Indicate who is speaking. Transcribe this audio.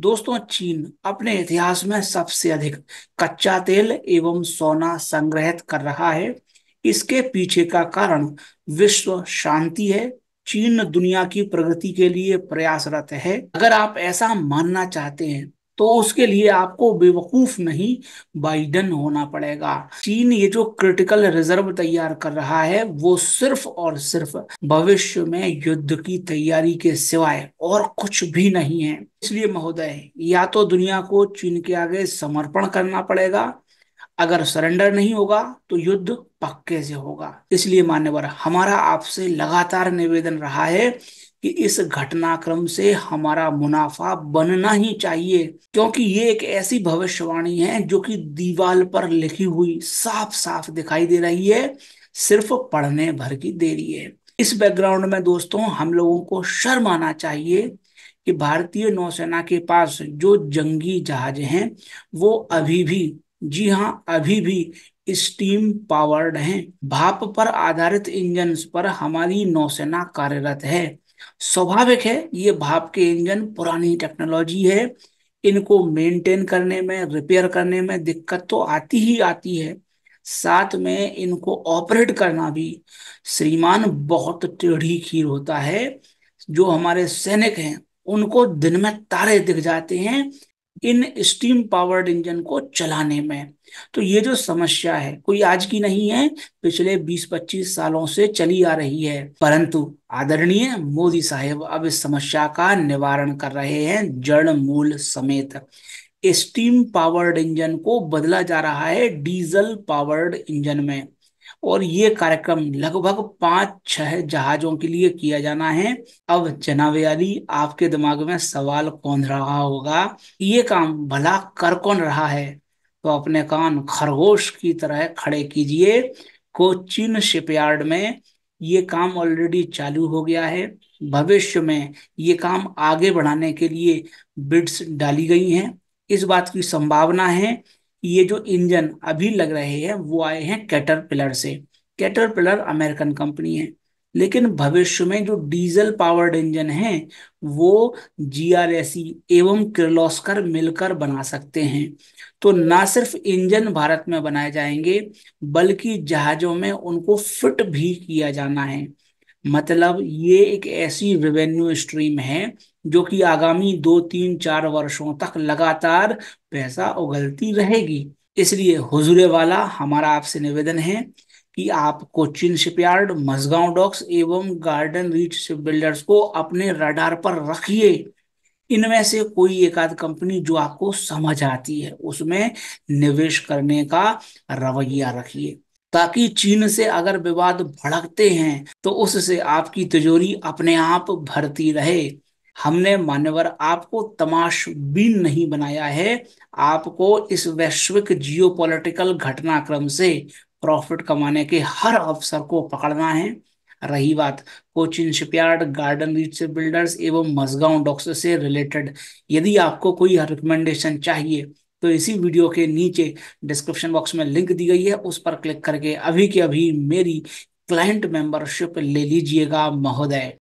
Speaker 1: दोस्तों चीन अपने इतिहास में सबसे अधिक कच्चा तेल एवं सोना संग्रहित कर रहा है इसके पीछे का कारण विश्व शांति है चीन दुनिया की प्रगति के लिए प्रयासरत है अगर आप ऐसा मानना चाहते हैं तो उसके लिए आपको बेवकूफ नहीं बाइडन होना पड़ेगा चीन ये जो क्रिटिकल रिजर्व तैयार कर रहा है वो सिर्फ और सिर्फ भविष्य में युद्ध की तैयारी के सिवाय और कुछ भी नहीं है इसलिए महोदय या तो दुनिया को चीन के आगे समर्पण करना पड़ेगा अगर सरेंडर नहीं होगा तो युद्ध पक्के से होगा इसलिए मान्यवर हमारा आपसे लगातार निवेदन रहा है कि इस घटनाक्रम से हमारा मुनाफा बनना ही चाहिए क्योंकि ये एक ऐसी भविष्यवाणी है जो कि दीवाल पर लिखी हुई साफ साफ दिखाई दे रही है सिर्फ पढ़ने भर की देरी है इस बैकग्राउंड में दोस्तों हम लोगों को शर्म आना चाहिए कि भारतीय नौसेना के पास जो जंगी जहाज हैं वो अभी भी जी हाँ अभी भी स्टीम पावर्ड हैं भाप पर आधारित इंजन पर हमारी नौसेना कार्यरत है स्वाभाविक है ये भाप के इंजन पुरानी टेक्नोलॉजी है इनको मेंटेन करने में रिपेयर करने में दिक्कत तो आती ही आती है साथ में इनको ऑपरेट करना भी श्रीमान बहुत टेढ़ी खीर होता है जो हमारे सैनिक हैं उनको दिन में तारे दिख जाते हैं इन स्टीम पावर्ड इंजन को चलाने में तो ये जो समस्या है कोई आज की नहीं है पिछले 20-25 सालों से चली आ रही है परंतु आदरणीय मोदी साहब अब इस समस्या का निवारण कर रहे हैं जड़ मूल समेत स्टीम पावर्ड इंजन को बदला जा रहा है डीजल पावर्ड इंजन में और ये कार्यक्रम लगभग पांच छह जहाजों के लिए किया जाना है अब जनावेली आपके दिमाग में सवाल कौन रहा होगा ये काम भला कर कौन रहा है तो अपने कान खरगोश की तरह खड़े कीजिए कोचिन शिपयार्ड में ये काम ऑलरेडी चालू हो गया है भविष्य में ये काम आगे बढ़ाने के लिए बिड्स डाली गई हैं इस बात की संभावना है ये जो इंजन अभी लग रहे हैं वो आए हैं कैटरपिलर से कैटरपिलर अमेरिकन कंपनी है लेकिन भविष्य में जो डीजल पावर्ड इंजन है वो जीआरएसी e एवं किर्लोस्कर मिलकर बना सकते हैं तो ना सिर्फ इंजन भारत में बनाए जाएंगे बल्कि जहाजों में उनको फिट भी किया जाना है मतलब ये एक ऐसी रेवेन्यू स्ट्रीम है जो कि आगामी दो तीन चार वर्षों तक लगातार पैसा उगलती रहेगी इसलिए हुजूरे वाला हमारा आपसे निवेदन है कि आप कोचिन शिपयार्ड मजगांव डॉक्स एवं गार्डन रीच शिप बिल्डर्स को अपने रडार पर रखिए इनमें से कोई एक आध कंपनी जो आपको समझ आती है उसमें निवेश करने का रवैया रखिए ताकि चीन से अगर विवाद भड़कते हैं तो उससे आपकी तिजोरी अपने आप भरती रहे हमने मान्यवर आपको तमाशबीन नहीं बनाया है आपको इस वैश्विक जियोपॉलिटिकल घटनाक्रम से प्रॉफिट कमाने के हर अवसर को पकड़ना है रही बात कोचिन शिपयार्ड गार्डन रीच से बिल्डर्स एवं मजगांव डॉक्स से रिलेटेड यदि आपको कोई रिकमेंडेशन चाहिए तो इसी वीडियो के नीचे डिस्क्रिप्शन बॉक्स में लिंक दी गई है उस पर क्लिक करके अभी के अभी मेरी क्लाइंट मेंबरशिप ले लीजिएगा महोदय